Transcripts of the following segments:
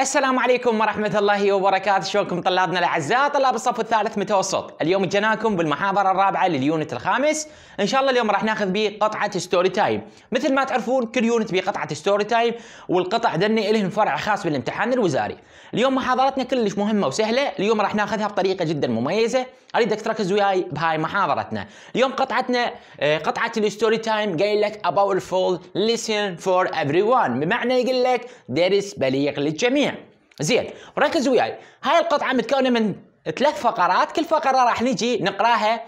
السلام عليكم ورحمة الله وبركاته شلونكم طلابنا الأعزاء طلاب الصف الثالث متوسط اليوم جيناكم بالمحاضرة الرابعة لليونت الخامس إن شاء الله اليوم راح ناخذ به قطعة ستوري تايم مثل ما تعرفون كل يونت به قطعة ستوري تايم والقطع دني إلهم فرع خاص بالامتحان الوزاري اليوم محاضرتنا كلش مهمة وسهلة اليوم راح ناخذها بطريقة جدا مميزة أريدك تركز وياي بهاي محاضرتنا اليوم قطعتنا آه، قطعة الستوري تايم قايل لك about full listen for everyone بمعنى يقول لك درس بليغ للجميع زين ركز وياي هاي القطعه متكونه من ثلاث فقرات كل فقره راح نجي نقراها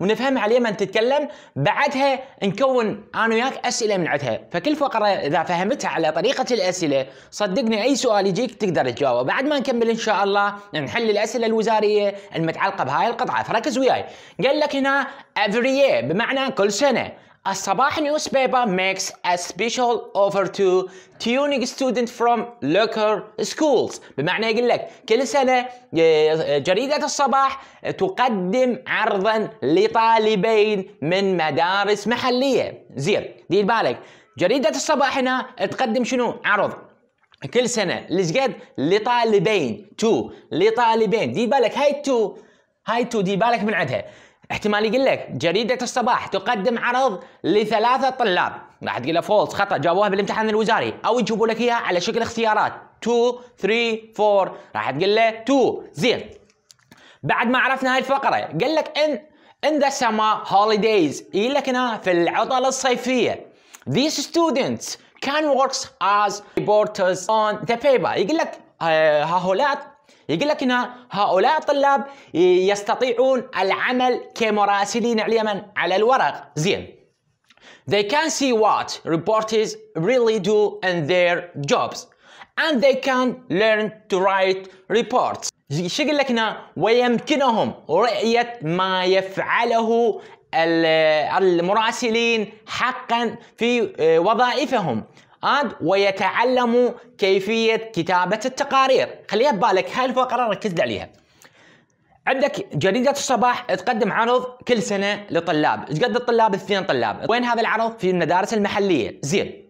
ونفهمها عليها من تتكلم بعدها نكون انا وياك اسئله من عندها فكل فقره اذا فهمتها على طريقه الاسئله صدقني اي سؤال يجيك تقدر تجاوبه بعد ما نكمل ان شاء الله نحل الاسئله الوزاريه المتعلقه بهاي القطعه فركز وياي قال لك هنا افري بمعنى كل سنه نيوز newspaper makes a special offer to tuning students from local schools بمعنى يقول لك كل سنة آه، آه، جريدة الصباح تقدم عرضا لطالبين من مدارس محلية زين دير بالك جريدة الصباح هنا تقدم شنو عرض كل سنة قد؟ لطالبين تو لطالبين دير بالك هاي تو هاي تو دير بالك من عندها احتمال يقول لك جريدة الصباح تقدم عرض لثلاثة طلاب راح تقول له فولس خطأ جابوها بالامتحان الوزاري أو يجيبوا لك إياها على شكل اختيارات 2 3 4 راح تقول له 2 زين بعد ما عرفنا هاي الفقرة قال لك إن ان ذا سما هوليديز يقول لك هنا في العطل الصيفية these students can work as reporters on the paper يقول لك آه، هؤلاء يقول لك ان هؤلاء الطلاب يستطيعون العمل كمراسلين على اليمن على الورق زين They can see what reporters really do in their jobs and they can learn to write reports يقول لك هنا ويمكنهم رؤية ما يفعله المراسلين حقا في وظائفهم آند ويتعلم كيفية كتابة التقارير خليها ببالك هاي الفقرة ركز عليها عندك جريدة الصباح تقدم عرض كل سنة لطلاب ايش قد الطلاب اثنين طلاب وين هذا العرض في المدارس المحلية زين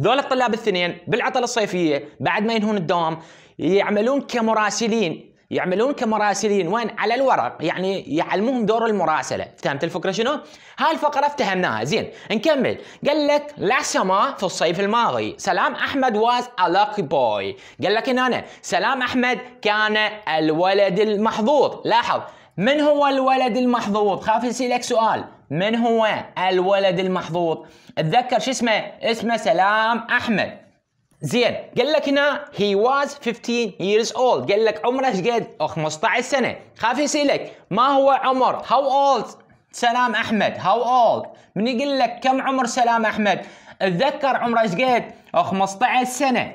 ذول الطلاب الاثنين بالعطل الصيفية بعد ما ينهون الدوام يعملون كمراسلين يعملون كمراسلين وين على الورق يعني يعلموهم دور المراسله فهمت الفكره شنو هاي الفقره افتهمناها زين نكمل قال لك لا سما في الصيف الماضي سلام احمد واز a بوي قال لك هنا انا سلام احمد كان الولد المحظوظ لاحظ من هو الولد المحظوظ خاف يسألك سؤال من هو الولد المحظوظ اتذكر شو اسمه اسمه سلام احمد زين قال لك هنا هي واز 15 years old قال لك عمره ايش قد 15 سنه خاف يسالك ما هو عمر هاو اولد سلام احمد هاو اولد من يقول لك كم عمر سلام احمد اتذكر عمره ايش قد 15 سنه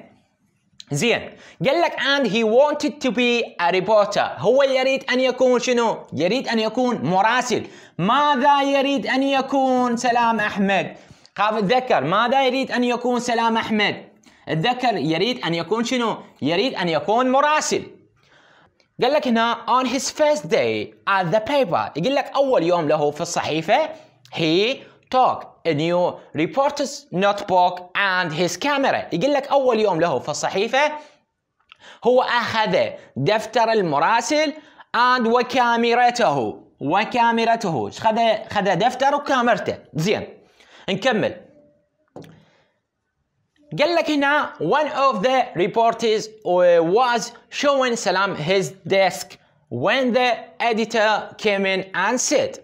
زين قال لك and he wanted to be a reporter هو يريد ان يكون شنو يريد ان يكون مراسل ماذا يريد ان يكون سلام احمد خاف اتذكر ماذا يريد ان يكون سلام احمد الذكر يريد أن يكون شنو؟ يريد أن يكون مراسل قال لك هنا on his first day at the paper يقول لك أول يوم له في الصحيفة he took a new reporter's notebook and his camera يقول لك أول يوم له في الصحيفة هو أخذ دفتر المراسل and وكاميرته وكاميرته خذ خذ دفتر وكاميرته زين نكمل قال لك هنا one of the reporters was showing Salam his desk when the editor came in and said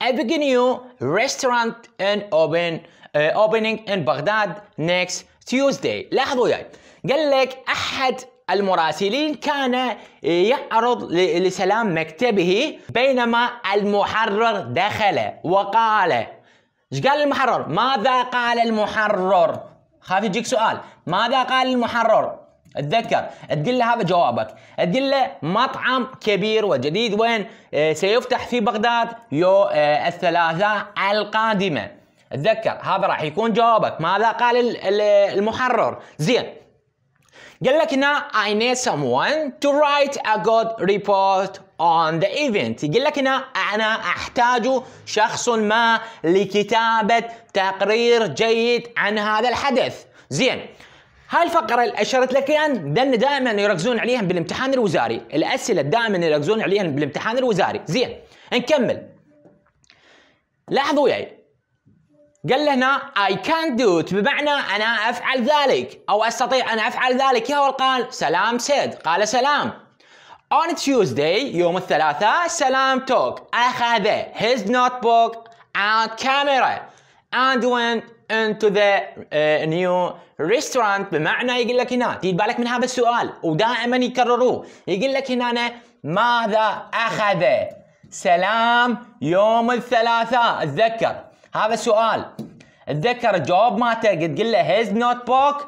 a big new restaurant in open uh, opening in Baghdad next Tuesday لاحظوا يعني قال لك أحد المراسلين كان يعرض لسلام مكتبه بينما المحرر دخل وقال ايش قال المحرر ماذا قال المحرر خاف يجيك سؤال ماذا قال المحرر اتذكر تقول له هذا جوابك تقول له مطعم كبير وجديد وين آه، سيفتح في بغداد يو آه، الثلاثاء القادمة اتذكر هذا راح يكون جوابك ماذا قال المحرر زين قال لك هنا I need someone to write a good report on the event يقول لك هنا أنا أحتاج شخص ما لكتابة تقرير جيد عن هذا الحدث زين هاي الفقرة اللي أشرت لك يعني دائما يركزون عليها بالامتحان الوزاري الأسئلة دائما يركزون عليها بالامتحان الوزاري زين نكمل لاحظوا وياي قال له هنا I can't do it بمعنى أنا أفعل ذلك أو أستطيع أن أفعل ذلك يا قال سلام سيد قال سلام On Tuesday يوم الثلاثاء سلام توك أخذ his notebook and camera and went into the uh, new restaurant بمعنى يقول لك هنا تجيب بالك من هذا السؤال ودائما يكرروه يقول لك هنا ماذا أخذ سلام يوم الثلاثاء اتذكر هذا السؤال اتذكر الجواب مالته قلت له his notebook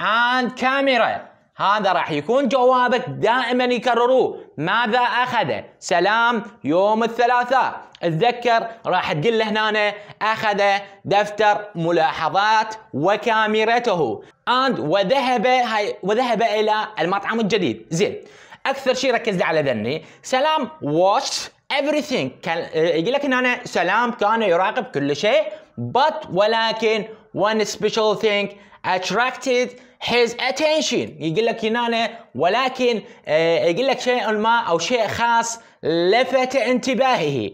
and camera هذا راح يكون جوابك دائما يكرروه ماذا أخذ سلام يوم الثلاثاء اتذكر راح تقول له هنا أخذ دفتر ملاحظات وكاميرته and وذهب هاي وذهب إلى المطعم الجديد زين أكثر شيء ركز على ذني سلام watched everything كان آه، يقول لك هنا سلام كان يراقب كل شيء but ولكن one special thing attracted his attention يقول لك هنا ولكن آه، يقول لك شيء ما أو شيء خاص لفت انتباهه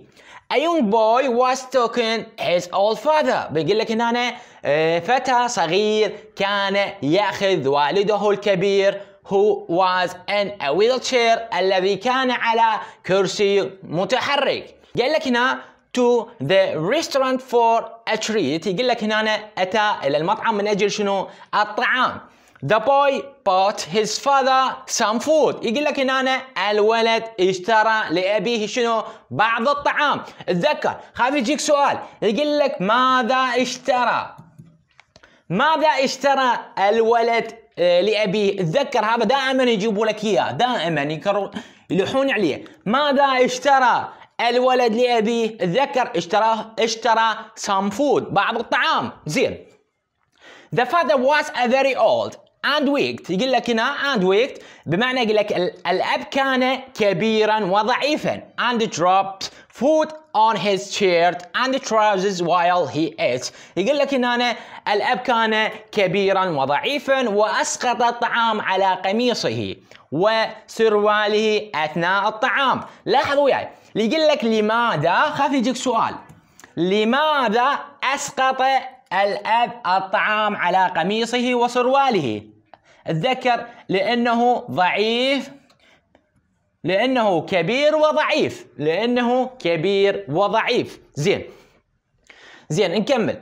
A young boy was talking his old father بيقول لك هنا آه، فتى صغير كان يأخذ والده الكبير who was in a wheelchair الذي كان على كرسي متحرك قال لك هنا to the restaurant for a treat يقول لك هنا أتى إلى المطعم من أجل شنو الطعام The boy bought his father some food يقول لك هنا أنا الولد اشترى لأبيه شنو بعض الطعام اتذكر خاف يجيك سؤال يقول لك ماذا اشترى ماذا اشترى الولد آه، لأبيه اتذكر هذا دائما يجيبوا لك إياه دائما يكرر يلحون عليه ماذا اشترى الولد لأبيه اتذكر اشتراه اشترى some food بعض الطعام زين The father was a very old اند ويكت يقول لك هنا اند ويكت بمعنى يقول لك الاب كان كبيرا وضعيفا and dropped food on his shirt and trousers while he ate يقول لك هنا الاب كان كبيرا وضعيفا واسقط الطعام على قميصه وسرواله اثناء الطعام لاحظوا وياي يعني. يقول لك لماذا خاف يجيك سؤال لماذا اسقط الاب الطعام على قميصه وسرواله الذكر لأنه ضعيف لأنه كبير وضعيف لأنه كبير وضعيف زين زين نكمل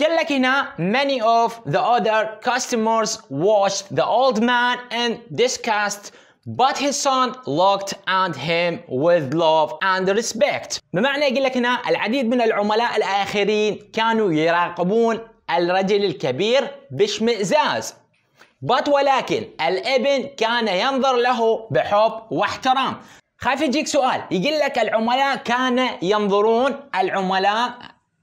قال لك هنا many of the other customers watched the old man in disgust But his son looked at him with love and respect. بمعنى يقول لك هنا العديد من العملاء الآخرين كانوا يراقبون الرجل الكبير باشمئزاز بط ولكن الابن كان ينظر له بحب واحترام خايف يجيك سؤال يقول لك العملاء كان ينظرون العملاء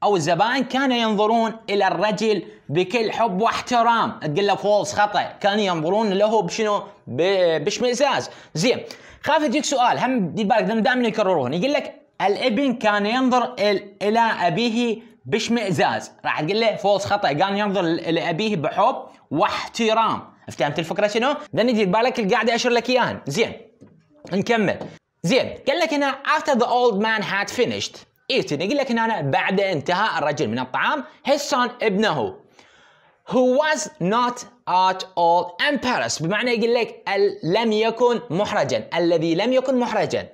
او الزبائن كانوا ينظرون الى الرجل بكل حب واحترام تقول له فولس خطا كانوا ينظرون له بشنو باشمئزاز زين خاف يجيك سؤال هم دير بالك دائما يكررون يقول لك الابن كان ينظر الى ابيه باشمئزاز راح تقول له فولس خطا كان ينظر لابيه بحب واحترام فهمت الفكره شنو؟ لان بالك اللي القاعده اشر لك اياها زين نكمل زين قال لك هنا after the old man had finished eating إيه يقول لك هنا بعد انتهاء الرجل من الطعام his son ابنه who was not at all embarrassed بمعنى يقول لك لم يكن محرجا الذي لم يكن محرجا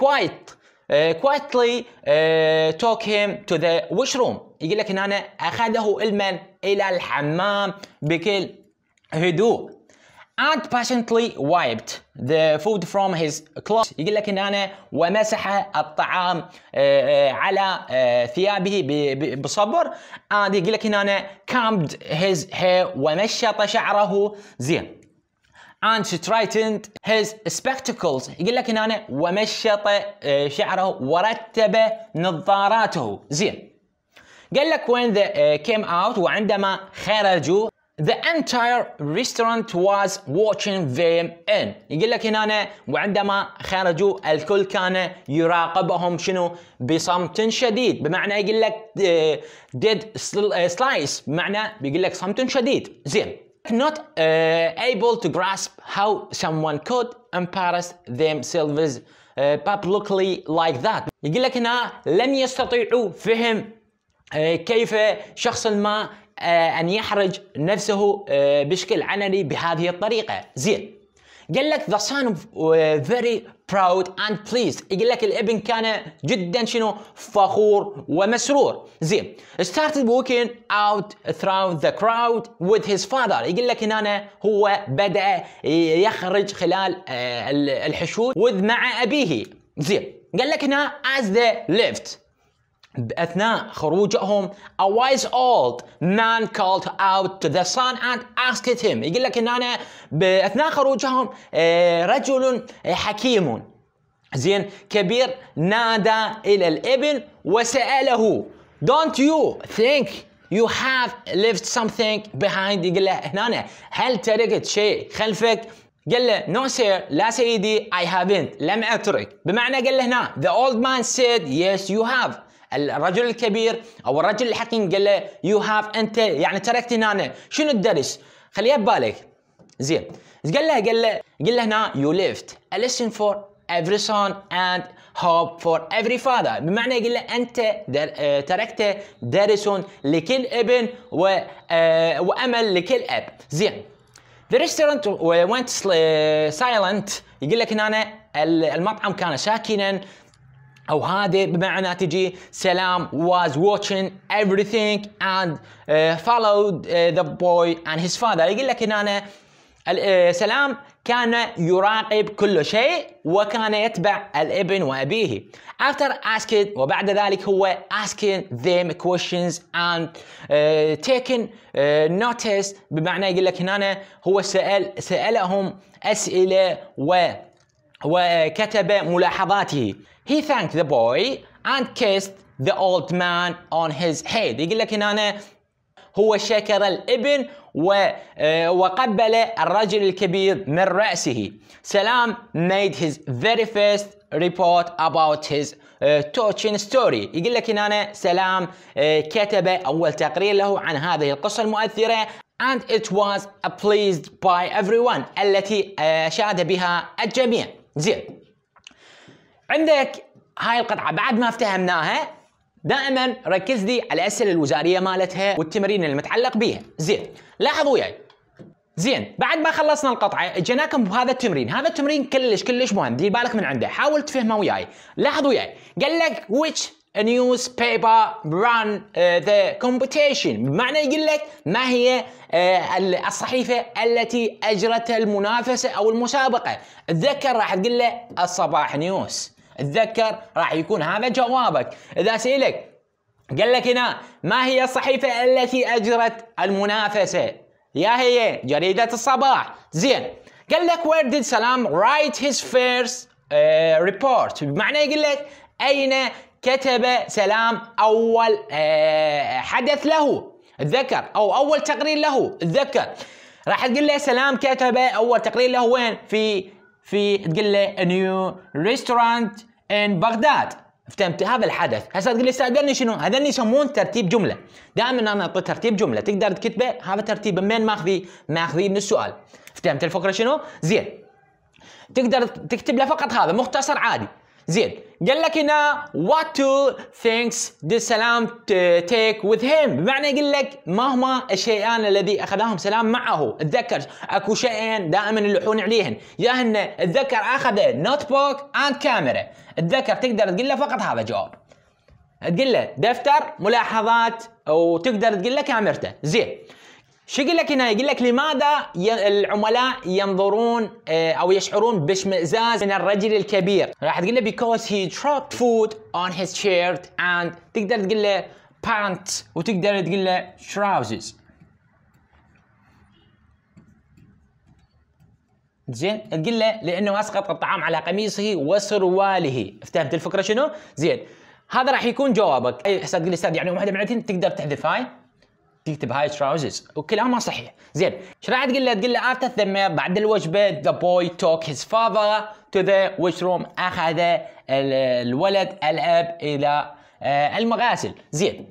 quite Uh, quietly uh, took him to the washroom يقول لك هنا اخذه المن الى الحمام بكل هدوء and patiently wiped the food from his clothes يقول لك هنا ومسح الطعام uh, على ثيابه بصبر and يقول لك هنا combed his hair ومشط شعره زين and straightened his spectacles يقول لك هنا إن ومشط آه، شعره ورتب نظاراته زين قال لك when they آه، came out وعندما خرجوا The entire restaurant was watching them in. يقول لك هنا وعندما خرجوا الكل كان يراقبهم شنو بصمت شديد بمعنى يقول لك آه، did slice بمعنى بيقول لك صمت شديد زين not uh, able to grasp how someone could embarrass themselves uh, publicly like that يقول لك هنا لم يستطيعوا فهم كيف شخص ما أن يحرج نفسه بشكل علني بهذه الطريقة زين قال لك the son of very proud and pleased يقول لك الابن كان جدا شنو فخور ومسرور زين started walking out through the crowd with his father يقول لك هنا هو بدأ يخرج خلال آه، الحشود with مع أبيه زين قال لك هنا as they left بأثناء خروجهم a wise old man called out to the sun and asked him يقول لك ان انا بأثناء خروجهم آه، رجل آه، حكيم زين كبير نادى الى الابن وسأله don't you think you have left something behind يقول له هنا هل تركت شيء خلفك قال له no sir لا سيدي I haven't لم أترك بمعنى قال له هنا the old man said yes you have الرجل الكبير او الرجل الحكيم قال له يو هاف انت يعني تركت انا شنو الدرس؟ خليها ببالك زين قال له قال له قال له هنا يو ليفت listen for every son and hope for every father بمعنى يقول له انت در... آه، تركت درس لكل ابن و... آه، وامل لكل اب زين The restaurant went silent يقول لك هنا المطعم كان ساكنا او هذا بمعنى تجي سلام was watching everything and uh, followed uh, the boy and his father يقول لك هنا أنا uh, سلام كان يراقب كل شيء وكان يتبع الابن وابيه after asking وبعد ذلك هو asking them questions and uh, taking uh, notice بمعنى يقول لك هنا هو سأل سألهم اسئله و وكتب ملاحظاته He thanked the boy and kissed the old man on his head. يقول لك هنا أنا هو شكر الابن آه، وقبل الرجل الكبير من رأسه. سلام made his very first report about his آه، touching ستوري يقول لك هنا سلام آه، كتب أول تقرير له عن هذه القصة المؤثرة and it was pleased by everyone التي شاد بها الجميع زين عندك هاي القطعه بعد ما افتهمناها دائما ركز لي على الاسئله الوزاريه مالتها والتمرين المتعلق بها زين لاحظ وياي زين بعد ما خلصنا القطعه اجيناكم بهذا التمرين هذا التمرين كلش كلش مهم دير بالك من عنده حاول تفهمه وياي لاحظ وياي قال لك which newspaper run uh, the competition بمعنى يقول لك ما هي uh, الصحيفة التي أجرت المنافسة أو المسابقة تذكر راح تقول له الصباح نيوز تذكر راح يكون هذا جوابك اذا سئلك قال لك هنا ما هي الصحيفه التي اجرت المنافسه يا هي جريده الصباح زين قال لك where did سلام write his first uh, report بمعنى يقول لك أين كتب سلام أول uh, حدث له تذكر أو أول تقرير له تذكر راح تقول له سلام كتب أول تقرير له وين في في تقول له نيو ريستورانت ان بغداد فهمت هذا الحدث هسه تقول لي هذني شنو هذني يسمون ترتيب جمله دائما انا اعطي ترتيب جمله تقدر تكتبه هذا ترتيب من ماخذي ماخذي من السؤال فهمت الفكره شنو زين تقدر تكتب له فقط هذا مختصر عادي زين قال لك هنا what two things did سلام uh, take with him بمعنى يقول لك ما هما الشيئان الذي اخذهم سلام معه اتذكر اكو شيئين دائما يلوحون عليهن يا هن اتذكر اخذ نوت بوك اند كاميرا اتذكر تقدر تقول له فقط هذا جواب تقول له دفتر ملاحظات وتقدر تقول له كاميرته زين شو يقول لك هنا؟ يقول لك لماذا العملاء ينظرون آه، او يشعرون باشمئزاز من الرجل الكبير؟ راح تقول له because he dropped food on his shirt and تقدر تقول له pants وتقدر تقول له trousers. زين تقول له لانه اسقط الطعام على قميصه وسرواله، افتهمت الفكره شنو؟ زين هذا راح يكون جوابك، اي استاذ تقول لي استاذ يعني واحده من تقدر تحذف هاي تكتب هاي تراوزز وكلامه ما صحيح زين ايش راح تقول له تقول له افتر ثم بعد الوجبه ذا بوي توك هيز فاذر تو ذا ويش روم اخذ الولد الاب الى آه، المغاسل زين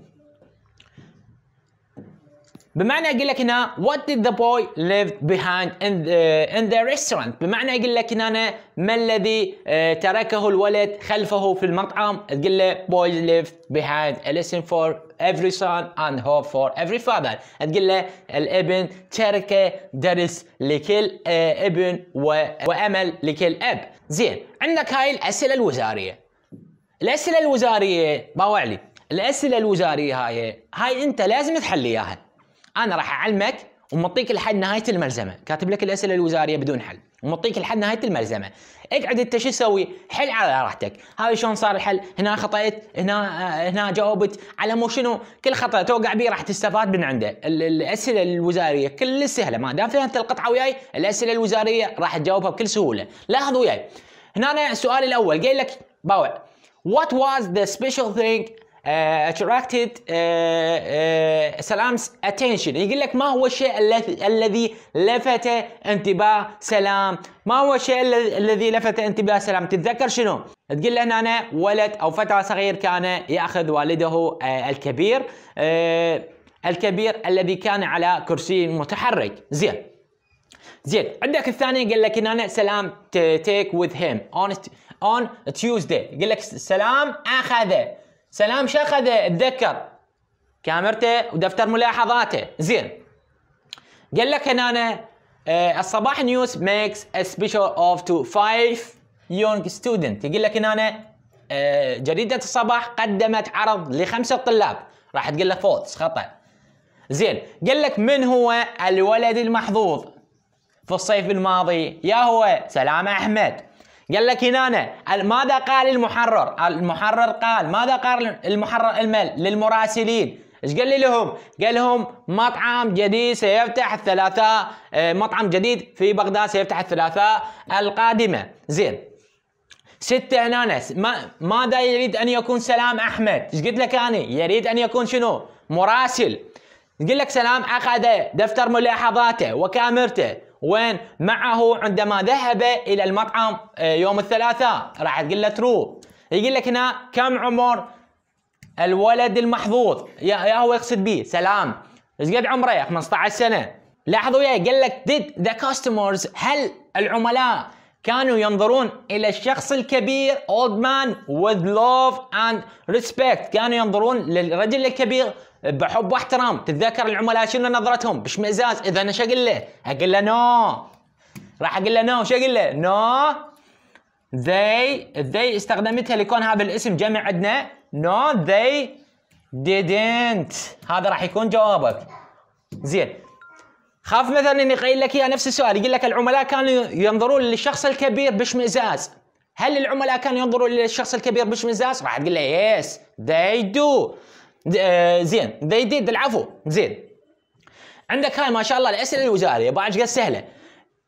بمعنى اقول لك هنا what did the boy left behind in the, in the restaurant بمعنى اقول لك هنا ما الذي آه، تركه الولد خلفه في المطعم تقول له boy left behind a lesson for every son and hope for every father تقول له الابن ترك درس لكل آه، ابن وامل لكل اب زين عندك هاي الاسئله الوزاريه الاسئله الوزاريه باوع علي الاسئله الوزاريه هاي هاي انت لازم تحل اياها انا راح اعلمك ومعطيك لحد نهايه الملزمه كاتب لك الاسئله الوزاريه بدون حل ومعطيك لحد نهايه الملزمه اقعد انت شو تسوي حل على راحتك هاي شلون صار الحل هنا خطأت هنا آه، هنا جاوبت على مو شنو كل خطأ توقع به راح تستفاد من عنده الاسئله الوزاريه كل سهله ما دام فهمت القطعه وياي الاسئله الوزاريه راح تجاوبها بكل سهوله لاحظ وياي هنا السؤال الاول قايل لك باوع What was the special thing آه، attracted آه، آه، سلام's attention يقول لك ما هو الشيء الذي لفت انتباه سلام ما هو الشيء الذي لفت انتباه سلام تتذكر شنو تقول له هنا ولد او فتى صغير كان ياخذ والده الكبير الكبير الذي كان على كرسي متحرك زين زين عندك الثاني قال لك ان انا سلام تيك وذ هيم اون اون تيوزداي قال لك سلام اخذه سلام شخذه اتذكر كاميرته ودفتر ملاحظاته زين قال لك هنا أنا آه، الصباح نيوز ميكس ا سبيشال اوف تو فايف يونج ستودنت يقول لك هنا أنا آه، جريدة الصباح قدمت عرض لخمسة طلاب راح تقول لك فولتس خطأ زين قال لك من هو الولد المحظوظ في الصيف الماضي يا هو سلام أحمد قال لك هنا ماذا قال المحرر؟ المحرر قال ماذا قال المحرر المل للمراسلين؟ ايش قال لي لهم؟ قال لهم مطعم جديد سيفتح الثلاثاء آه، مطعم جديد في بغداد سيفتح الثلاثاء القادمه، زين. ستة هنا ماذا يريد ان يكون سلام احمد؟ ايش قلت لك انا؟ يريد ان يكون شنو؟ مراسل. يقول لك سلام اخذ دفتر ملاحظاته وكاميرته وين معه عندما ذهب الى المطعم آه، يوم الثلاثاء راح تقول له ترو يقول لك هنا كم عمر الولد المحظوظ يا هو يقصد به سلام ايش قد عمره 15 سنه لاحظوا يا قال لك did the customers هل العملاء كانوا ينظرون الى الشخص الكبير old man with love and respect كانوا ينظرون للرجل الكبير بحب واحترام تتذكر العملاء شنو نظرتهم باشمئزاز اذا انا شو اقول له؟ اقول له نو راح اقول له نو شو اقول له؟ نو they ذي استخدمتها لكون هذا الاسم جمع عندنا نو they didn't هذا راح يكون جوابك زين خاف مثلا اني قايل لك اياه نفس السؤال يقول لك العملاء كانوا ينظرون للشخص الكبير باشمئزاز هل العملاء كانوا ينظرون للشخص الكبير باشمئزاز راح تقول له يس they do آه، زين زيد العفو زين عندك هاي ما شاء الله الاسئله الوزاريه بعد قد سهله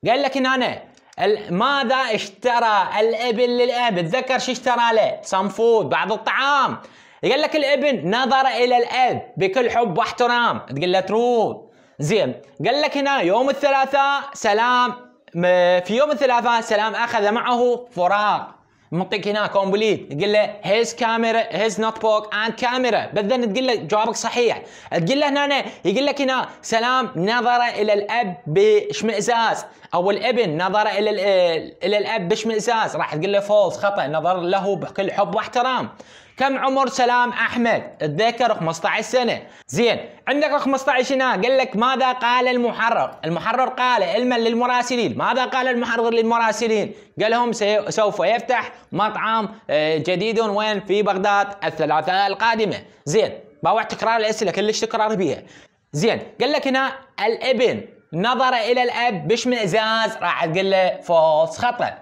قال لك هنا ماذا اشترى الابن للاب تذكر شو اشترى له صنفود بعض الطعام قال لك الابن نظر الى الاب بكل حب واحترام تقول له ترود زين قال لك هنا يوم الثلاثاء سلام في يوم الثلاثاء سلام اخذ معه فراق معطيك هنا كومبليت تقول له هيز كاميرا هيز نوت بوك اند كاميرا بعدين تقول له جوابك صحيح تقول له هنا يقول لك هنا سلام نظر الى الاب باشمئزاز او الابن نظر الى الى الاب باشمئزاز راح تقول له فولس خطا نظر له بكل حب واحترام كم عمر سلام احمد اتذكر 15 سنه زين عندك 15 هنا قال لك ماذا قال المحرر المحرر قال علما للمراسلين ماذا قال المحرر للمراسلين قال لهم سوف يفتح مطعم آه، جديد وين في بغداد الثلاثاء القادمه زين باوع تكرار الاسئله كلش تكرار بيها زين قال لك هنا الابن نظر الى الاب باشمئزاز راح تقول له فوس خطا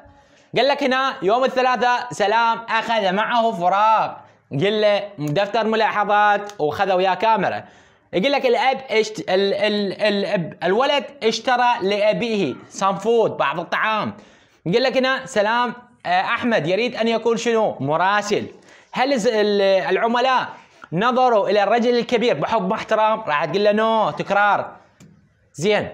قال لك هنا يوم الثلاثاء سلام اخذ معه فراق قل له دفتر ملاحظات وخذ وياه كاميرا يقول لك الاب اشت... ال... ال... ال... الولد اشترى لابيه صنفود بعض الطعام يقول لك هنا سلام آه، احمد يريد ان يكون شنو مراسل هل العملاء نظروا الى الرجل الكبير بحب واحترام راح تقول له نو تكرار زين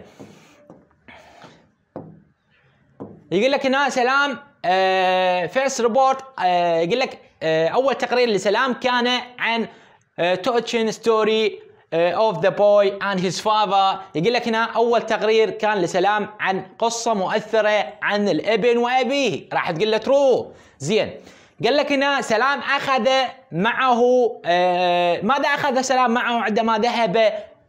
يقول لك هنا سلام آه، فيرست ريبورت آه، يقول لك آه، اول تقرير لسلام كان عن آه، توتشن ستوري اوف ذا بوي اند هيز فاذر يقول لك هنا اول تقرير كان لسلام عن قصه مؤثره عن الابن وابيه راح تقول له ترو زين قال لك هنا سلام اخذ معه آه، ماذا اخذ سلام معه عندما ذهب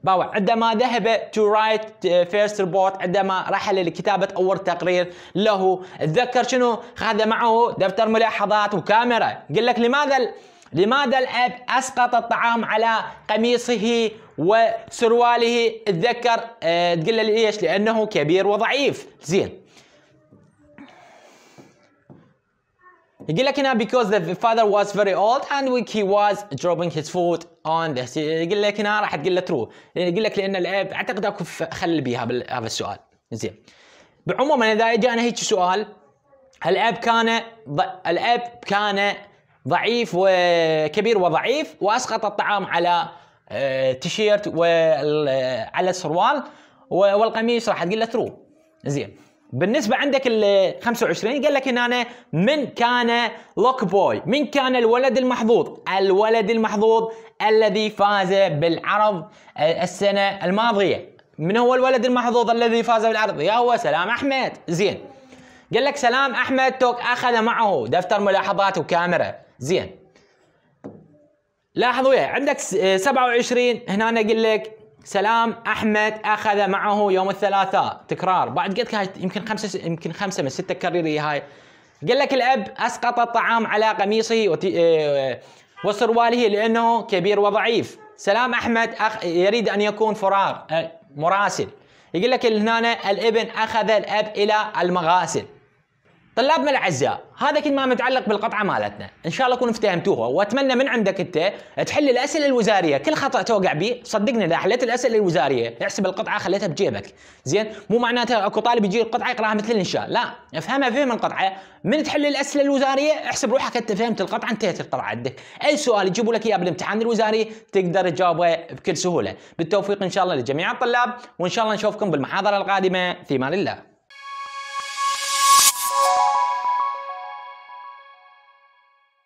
باوع عندما ذهب تو رايت فيرست ريبورت عندما رحل لكتابة أول تقرير له تذكر شنو خذ معه دفتر ملاحظات وكاميرا قال لك لماذا لماذا الأب أسقط الطعام على قميصه وسرواله تذكر أه تقول ليش لأنه كبير وضعيف زين يقول لك هنا because the father was very old and he was dropping his foot on this يقول لك هنا راح تقول له true يقول لك لان الاب اعتقد اكو خل بيها هذا السؤال زين بعموما اذا اجانا هيك سؤال الاب كان ض... الاب كان ضعيف وكبير وضعيف واسقط الطعام على آه، تيشيرت وعلى السروال والقميص راح تقول له ترو زين بالنسبه عندك ال 25 قال لك هنا أنا من كان لوك بوي من كان الولد المحظوظ الولد المحظوظ الذي فاز بالعرض السنه الماضيه من هو الولد المحظوظ الذي فاز بالعرض يا هو سلام احمد زين قال لك سلام احمد توك اخذ معه دفتر ملاحظات وكاميرا زين لاحظ يا عندك 27 هنا انا اقول لك سلام احمد اخذ معه يوم الثلاثاء تكرار بعد قد يمكن خمسه يمكن خمسه من سته كريريه هاي قال لك الاب اسقط الطعام على قميصه آه، وسرواله لانه كبير وضعيف سلام احمد أخ يريد ان يكون فراغ آه، مراسل يقول لك هنا الابن اخذ الاب الى المغاسل طلابنا الاعزاء هذا كل ما متعلق بالقطعه مالتنا ان شاء الله تكونوا افتهمتوها واتمنى من عندك انت تحل الاسئله الوزاريه كل خطا توقع به صدقني اذا حليت الاسئله الوزاريه احسب القطعه خليتها بجيبك زين مو معناته اكو طالب يجي القطعه يقراها مثل الانشاء لا افهمها فهم القطعه من تحل الاسئله الوزاريه احسب روحك انت فهمت القطعه انتهت القطعه عندك اي سؤال يجيبوا لك اياه بالامتحان الوزاري تقدر تجاوبه بكل سهوله بالتوفيق ان شاء الله لجميع الطلاب وان شاء الله نشوفكم بالمحاضره القادمه في امان الله